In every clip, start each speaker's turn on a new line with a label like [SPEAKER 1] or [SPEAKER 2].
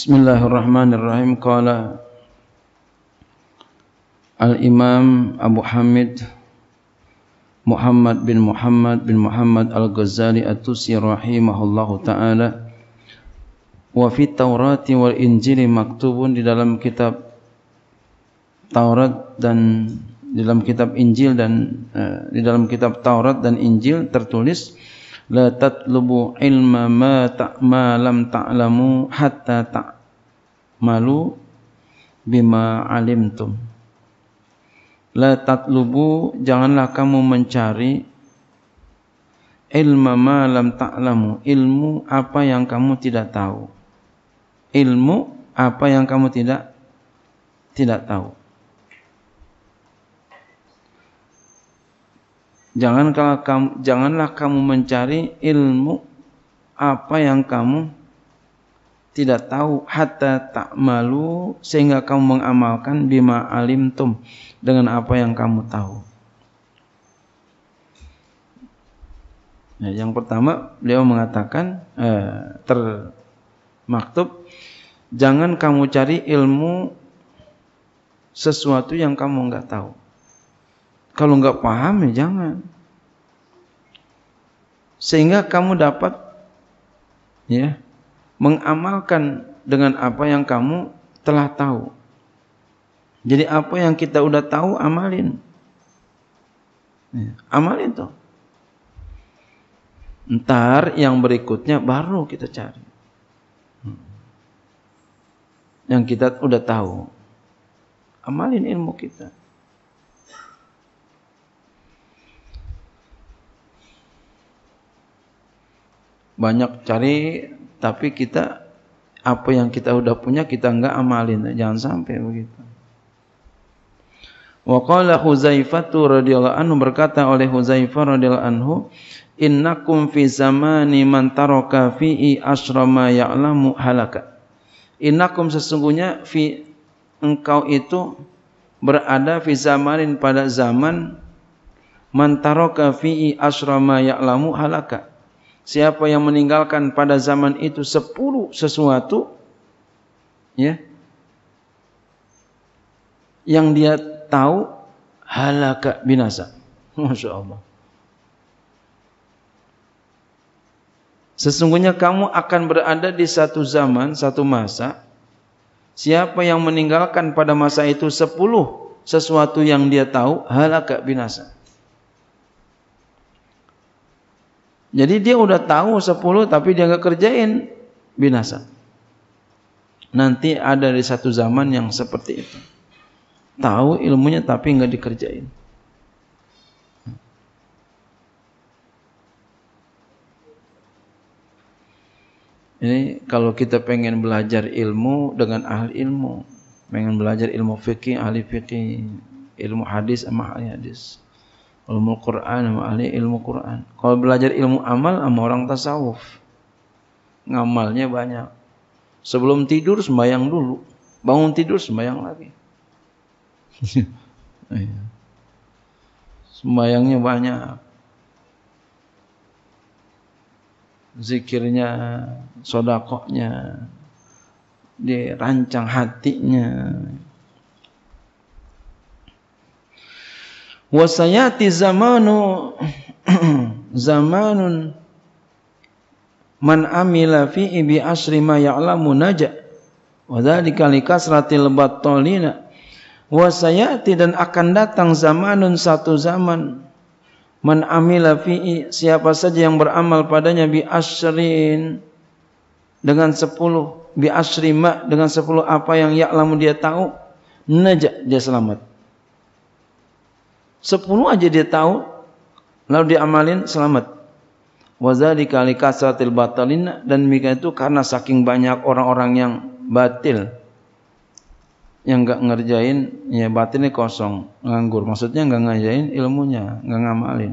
[SPEAKER 1] Bismillahirrahmanirrahim. Qala Al-Imam Abu Hamid Muhammad bin Muhammad bin Muhammad Al-Ghazali At-Tusi rahimahullahu taala wa fi Taurati wal Injili di dalam kitab Taurat dan di dalam kitab Injil dan uh, di dalam kitab Taurat dan Injil tertulis la tatlubu ilma ma tak malam lam ta'lamu hatta malu bima alimtum la tatlubu janganlah kamu mencari ilma ma lam ta'lamu ilmu apa yang kamu tidak tahu ilmu apa yang kamu tidak tidak tahu Jangan kalau kamu, janganlah kamu mencari ilmu apa yang kamu tidak tahu hatta tak malu sehingga kamu mengamalkan bima tum dengan apa yang kamu tahu. Nah, yang pertama beliau mengatakan eh, termaktub jangan kamu cari ilmu sesuatu yang kamu nggak tahu. Kalau nggak paham ya jangan. Sehingga kamu dapat ya mengamalkan dengan apa yang kamu telah tahu. Jadi apa yang kita udah tahu amalin. Ya, amalin tuh. Ntar yang berikutnya baru kita cari. Yang kita udah tahu. Amalin ilmu kita. banyak cari tapi kita apa yang kita udah punya kita enggak amalin jangan sampai begitu wa qala Huzaifatu radhiyallahu anhu berkata oleh Huzaifah radhiyallahu anhu innakum fi zamani man taraka fi'i asrama ya'lamu halaka innakum sesungguhnya fi engkau itu berada fi zamanin pada zaman man taraka fi'i asrama ya'lamu halaka siapa yang meninggalkan pada zaman itu sepuluh sesuatu ya yang dia tahu halaka binasa Masya Allah Sesungguhnya kamu akan berada di satu zaman, satu masa. Siapa yang meninggalkan pada masa itu sepuluh sesuatu yang dia tahu, halaka binasa. Jadi dia udah tahu 10 tapi dia nggak kerjain binasa. Nanti ada di satu zaman yang seperti itu. Tahu ilmunya tapi nggak dikerjain. Ini kalau kita pengen belajar ilmu dengan ahli ilmu, pengen belajar ilmu fikih ahli fikih, ilmu hadis sama ahli hadis ilmu Quran sama ahli ilmu Quran kalau belajar ilmu amal sama orang tasawuf ngamalnya banyak sebelum tidur sembahyang dulu bangun tidur sembahyang lagi iya. sembayangnya banyak zikirnya sodakoknya dirancang hatinya wasayati zamanu zamanun man amila fi'i bi asri ma ya'lamu naja wa dzalika likasratil battalina wasayati dan akan datang zamanun satu zaman man amila fi'i siapa saja yang beramal padanya bi asrin dengan sepuluh bi asri ma dengan sepuluh apa yang ya'lamu dia tahu naja dia selamat Sepuluh aja dia tahu, lalu diamalin selamat. kali likasratil batalin dan demikian itu karena saking banyak orang-orang yang batil yang nggak ngerjain ya batinnya kosong nganggur maksudnya nggak ngerjain ilmunya nggak ngamalin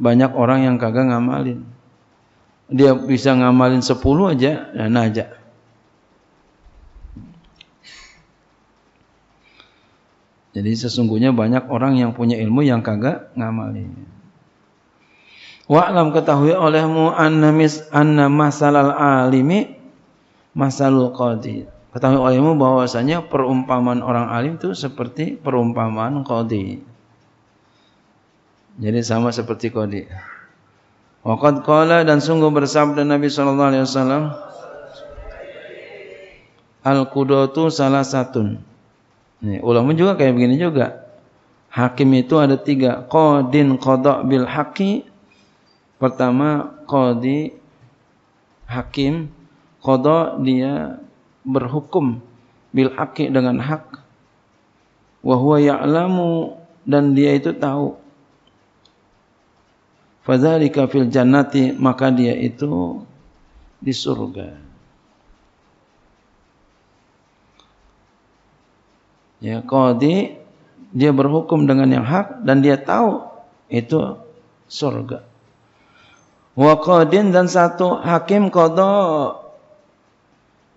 [SPEAKER 1] banyak orang yang kagak ngamalin dia bisa ngamalin 10 aja dan ya aja Jadi sesungguhnya banyak orang yang punya ilmu yang kagak ngamalinya. Wa'lam ketahui olehmu anna mis anna masalal alimi masalul qadi. Ketahui olehmu bahwasanya perumpamaan orang alim itu seperti perumpamaan qadi. Jadi sama seperti qadi. Waqad qala dan sungguh bersabda Nabi sallallahu alaihi wasallam Al-qudatu salah satun Nih, ulama juga kayak begini juga. Hakim itu ada tiga. kodin, kodok bil haki. Pertama, kodi, hakim. Kodok dia berhukum bil haki dengan hak. Wahuwa ya'lamu dan dia itu tahu. Fadzalika fil jannati maka dia itu di surga. ya kodi dia berhukum dengan yang hak dan dia tahu itu surga wa qadin dan satu hakim qada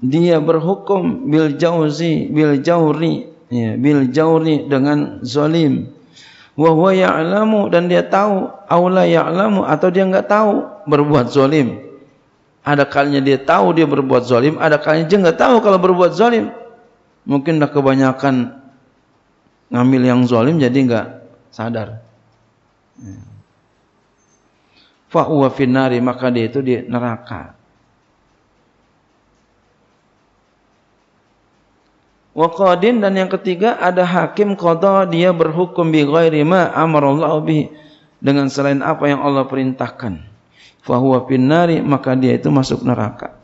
[SPEAKER 1] dia berhukum bil jauzi bil jauri ya, bil jauri dengan zalim wa huwa ya'lamu dan dia tahu aula ya'lamu atau dia enggak tahu berbuat zalim ada kalinya dia tahu dia berbuat zalim ada kalinya dia enggak tahu kalau berbuat zalim mungkin dah kebanyakan ngambil yang zalim jadi enggak sadar. Fahuwa finari maka dia itu di neraka. qadin dan yang ketiga ada hakim qada dia berhukum bi ghairi ma amarallahu bi dengan selain apa yang Allah perintahkan. huwa finnari maka dia itu masuk neraka.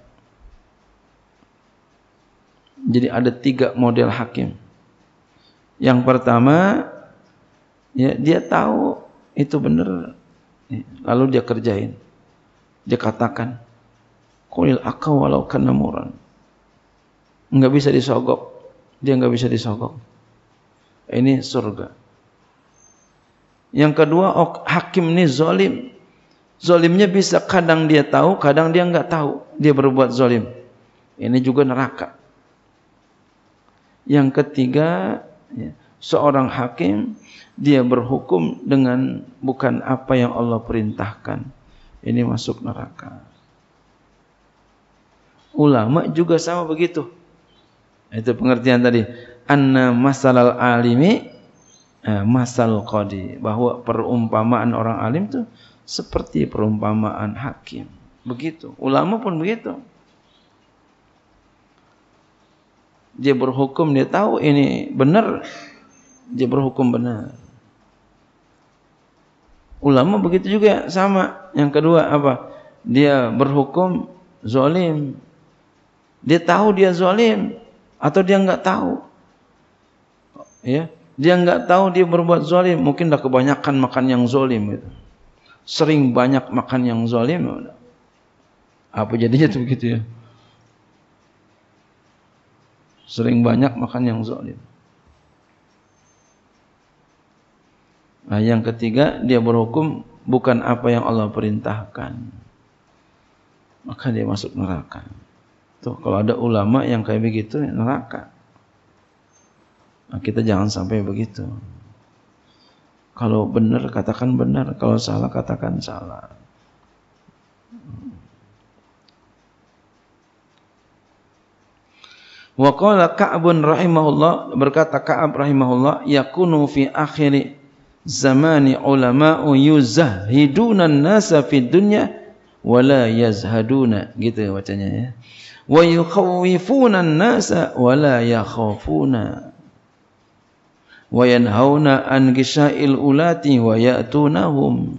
[SPEAKER 1] Jadi ada tiga model hakim. Yang pertama, ya dia tahu itu benar, ya, lalu dia kerjain. Dia katakan, Kulil akau walau kanamuran. Enggak bisa disogok. Dia enggak bisa disogok. Ini surga. Yang kedua, hakim ini zolim. Zolimnya bisa kadang dia tahu, kadang dia enggak tahu. Dia berbuat zolim. Ini juga neraka. Yang ketiga, ya, seorang hakim dia berhukum dengan bukan apa yang Allah perintahkan. Ini masuk neraka. Ulama juga sama begitu. Itu pengertian tadi. Anna masalal alimi eh, masal qadi. Bahwa perumpamaan orang alim itu seperti perumpamaan hakim. Begitu. Ulama pun begitu. dia berhukum dia tahu ini benar dia berhukum benar ulama begitu juga sama yang kedua apa dia berhukum zolim dia tahu dia zolim atau dia nggak tahu ya dia nggak tahu dia berbuat zolim mungkin dah kebanyakan makan yang zolim gitu. sering banyak makan yang zolim apa jadinya tuh begitu ya Sering banyak makan yang zalim. Nah, yang ketiga dia berhukum bukan apa yang Allah perintahkan. Maka dia masuk neraka. Tuh kalau ada ulama yang kayak begitu ya, neraka. Nah, kita jangan sampai begitu. Kalau benar katakan benar, kalau salah katakan salah. Wa qala Ka'bun rahimahullah berkata Ka'ab rahimahullah yakunu fi akhir zamani ulama'u yuzahiduna nasa fi dunya wa la yazhaduna gitu bacanya ya. Wa yukhawifuna nasa wa la yakhafuna. Wa yanhauna an gishail ulati wa ya'tunahum.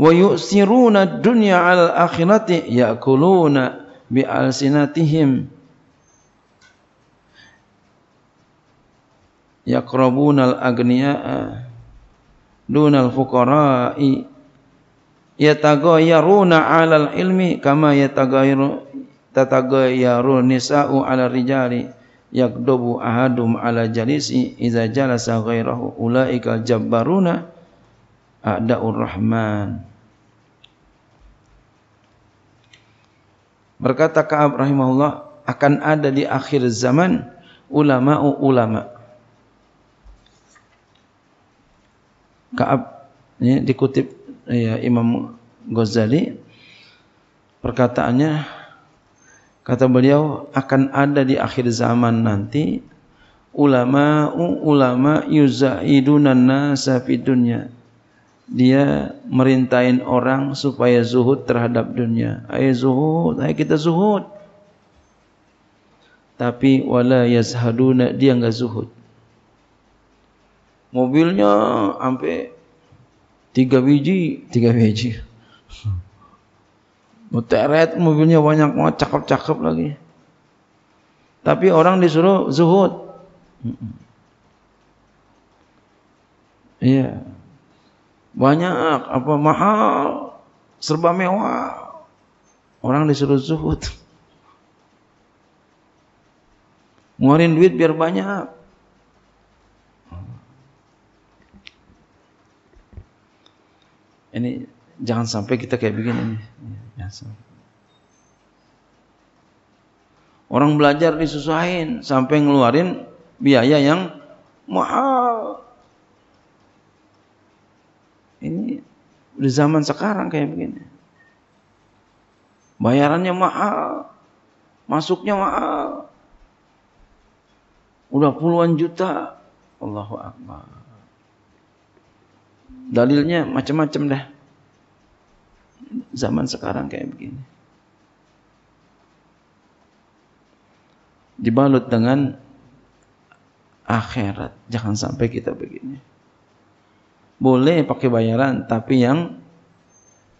[SPEAKER 1] Wa yu'siruna dunya al akhirati ya'kuluna bi alsinatihim yakrabunal agniya'a dunal fuqara'i yataghayyaruna 'alal ilmi kama yataghayyaru tataghayyaru nisa'u 'alal rijali yakdubu ahadum 'ala jalisi idza jalasa ghairahu ulaika jabbaruna a'da'ur rahman Berkata Ka'ab rahimahullah akan ada di akhir zaman ulama-ulama. Ka'ab ini dikutip ya, Imam Ghazali perkataannya kata beliau akan ada di akhir zaman nanti ulama ulama yuzaidunan nasa dunya dia merintain orang supaya zuhud terhadap dunia. Ayo zuhud, ayo kita zuhud. Tapi wala yazhaduna dia enggak zuhud mobilnya sampai tiga biji tiga biji Muteret mobilnya banyak banget cakep-cakep lagi tapi orang disuruh zuhud iya banyak apa mahal serba mewah orang disuruh zuhud ngeluarin duit biar banyak ini jangan sampai kita kayak begini. ini. Iya, Orang belajar disusahin sampai ngeluarin biaya yang mahal. Ini di zaman sekarang kayak begini. Bayarannya mahal, masuknya mahal. Udah puluhan juta. Allahu akbar. Dalilnya macam-macam dah. Zaman sekarang kayak begini. Dibalut dengan akhirat. Jangan sampai kita begini. Boleh pakai bayaran, tapi yang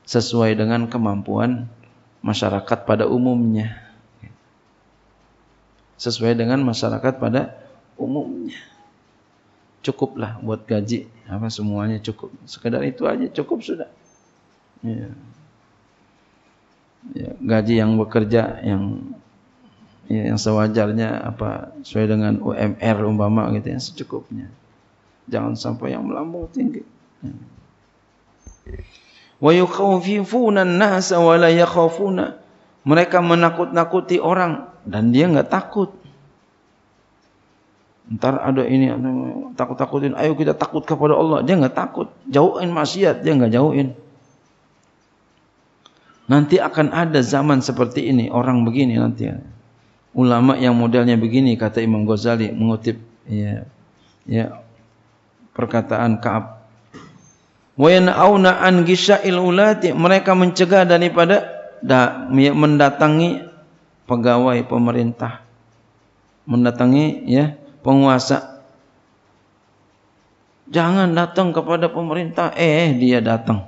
[SPEAKER 1] sesuai dengan kemampuan masyarakat pada umumnya. Sesuai dengan masyarakat pada umumnya cukuplah buat gaji apa semuanya cukup sekedar itu aja cukup sudah ya. Ya, gaji yang bekerja yang ya, yang sewajarnya apa sesuai dengan UMR umpama gitu yang secukupnya jangan sampai yang melambung tinggi ya. wa yukhawfifuna an-nasa wa la mereka menakut-nakuti orang dan dia nggak takut Ntar ada ini takut-takutin. Ayo kita takut kepada Allah. Dia nggak takut. Jauhin maksiat. Dia nggak jauhin. Nanti akan ada zaman seperti ini. Orang begini nanti. Ya. Ulama yang modelnya begini. Kata Imam Ghazali. Mengutip ya, ya, perkataan Kaab. Wa yan'auna an gisya'il ulati. Mereka mencegah daripada da, ya, mendatangi pegawai pemerintah. Mendatangi ya penguasa. Jangan datang kepada pemerintah, eh dia datang.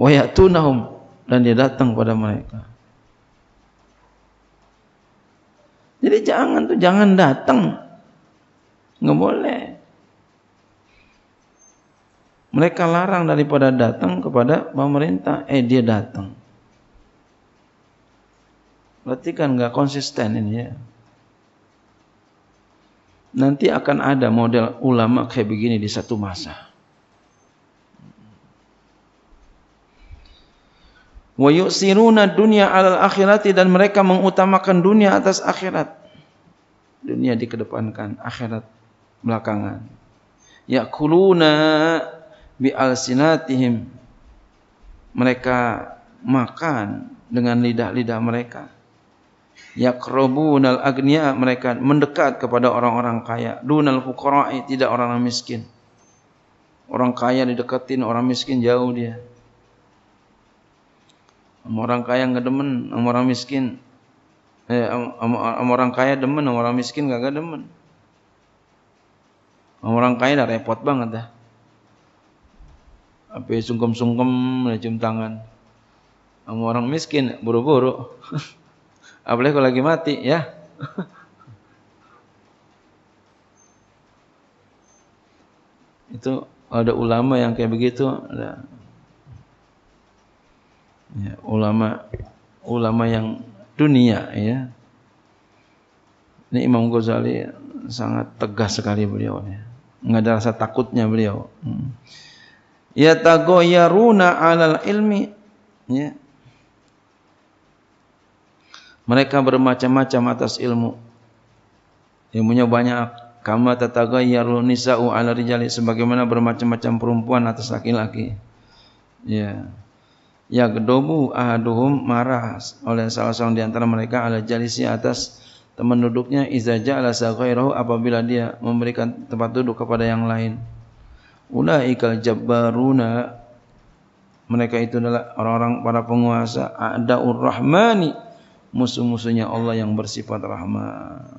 [SPEAKER 1] Wayatunahum dan dia datang pada mereka. Jadi jangan tuh jangan datang. Nggak boleh. Mereka larang daripada datang kepada pemerintah, eh dia datang. Berarti kan nggak konsisten ini ya nanti akan ada model ulama kayak begini di satu masa. Wa yusiruna dunia alal akhirati dan mereka mengutamakan dunia atas akhirat. Dunia dikedepankan, akhirat belakangan. Yakuluna bi alsinatihim. Mereka makan dengan lidah-lidah mereka yaqrabunal agniya mereka mendekat kepada orang-orang kaya dunal fuqara'i tidak orang miskin orang kaya dideketin orang miskin jauh dia orang kaya nggak demen orang miskin eh orang kaya demen orang miskin gak demen sama orang kaya udah repot banget dah apa sungkem-sungkem cium tangan orang miskin buru-buru Apalagi kalau lagi mati ya. Itu ada ulama yang kayak begitu. Ada. Ya, ulama ulama yang dunia ya. Ini Imam Ghazali sangat tegas sekali beliau ya. Enggak ada rasa takutnya beliau. Hmm. Yatagoyaruna alal ilmi ya mereka bermacam-macam atas ilmu. Ilmunya banyak. Kama tatagayyarun nisa'u ala rijali sebagaimana bermacam-macam perempuan atas laki-laki. Ya. Ya gedobu ahaduhum marah oleh salah seorang di antara mereka ala jalisi atas teman duduknya izaja ala saqairahu apabila dia memberikan tempat duduk kepada yang lain. Ulaikal jabbaruna mereka itu adalah orang-orang para penguasa Ada urrahmani musuh-musuhnya Allah yang bersifat rahmat.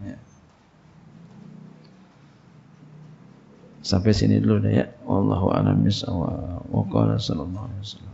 [SPEAKER 1] Ya. Sampai sini dulu deh ya. Wallahu a'lam bishawab. Wa qala sallallahu alaihi wasallam.